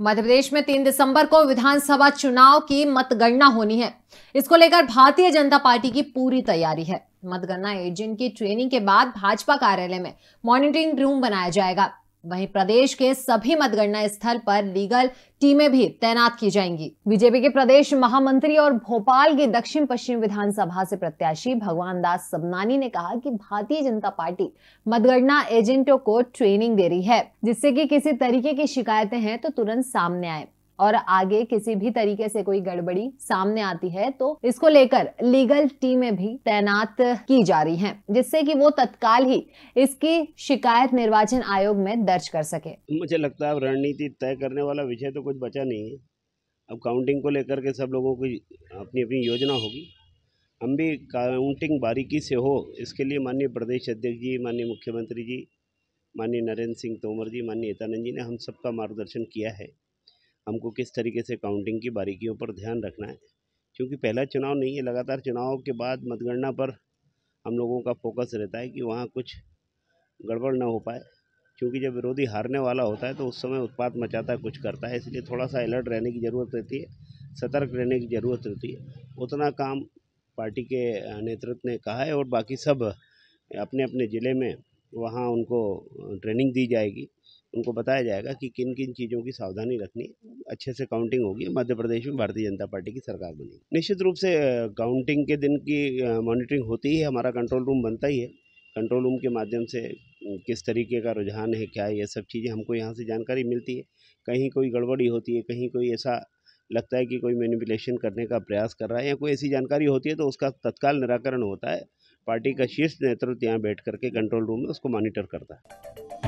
मध्य प्रदेश में तीन दिसंबर को विधानसभा चुनाव की मतगणना होनी है इसको लेकर भारतीय जनता पार्टी की पूरी तैयारी है मतगणना एजेंट की ट्रेनिंग के बाद भाजपा कार्यालय में मॉनिटरिंग रूम बनाया जाएगा वहीं प्रदेश के सभी मतगणना स्थल पर लीगल टीमें भी तैनात की जाएंगी बीजेपी के प्रदेश महामंत्री और भोपाल के दक्षिण पश्चिम विधानसभा से प्रत्याशी भगवान दास सबनानी ने कहा कि भारतीय जनता पार्टी मतगणना एजेंटों को ट्रेनिंग दे रही है जिससे कि किसी तरीके की शिकायतें हैं तो तुरंत सामने आए और आगे किसी भी तरीके से कोई गड़बड़ी सामने आती है तो इसको लेकर लीगल टीमें भी तैनात की जा रही हैं जिससे कि वो तत्काल ही इसकी शिकायत निर्वाचन आयोग में दर्ज कर सके मुझे लगता है रणनीति तय करने वाला विषय तो कुछ बचा नहीं है अब काउंटिंग को लेकर के सब लोगों की अपनी अपनी योजना होगी हम भी काउंटिंग बारीकी से हो इसके लिए माननीय प्रदेश अध्यक्ष जी माननीय मुख्यमंत्री जी माननीय नरेंद्र सिंह तोमर जी माननीय एतानंद जी ने हम सबका मार्गदर्शन किया है हमको किस तरीके से काउंटिंग की बारीकियों पर ध्यान रखना है क्योंकि पहला चुनाव नहीं है लगातार चुनाव के बाद मतगणना पर हम लोगों का फोकस रहता है कि वहाँ कुछ गड़बड़ ना हो पाए क्योंकि जब विरोधी हारने वाला होता है तो उस समय उत्पात मचाता है कुछ करता है इसलिए थोड़ा सा अलर्ट रहने की ज़रूरत रहती है सतर्क रहने की ज़रूरत रहती है उतना काम पार्टी के नेतृत्व ने कहा है और बाकी सब अपने अपने ज़िले में वहाँ उनको ट्रेनिंग दी जाएगी उनको बताया जाएगा कि किन किन चीज़ों की सावधानी रखनी अच्छे से काउंटिंग होगी मध्य प्रदेश में भारतीय जनता पार्टी की सरकार बनी निश्चित रूप से काउंटिंग के दिन की मॉनिटरिंग होती ही है हमारा कंट्रोल रूम बनता ही है कंट्रोल रूम के माध्यम से किस तरीके का रुझान है क्या है ये सब चीज़ें हमको यहाँ से जानकारी मिलती है कहीं कोई गड़बड़ी होती है कहीं कोई ऐसा लगता है कि कोई मैनिपुलेशन करने का प्रयास कर रहा है या कोई ऐसी जानकारी होती है तो उसका तत्काल निराकरण होता है पार्टी का शीर्ष नेतृत्व यहाँ बैठ करके कंट्रोल रूम में उसको मॉनिटर करता है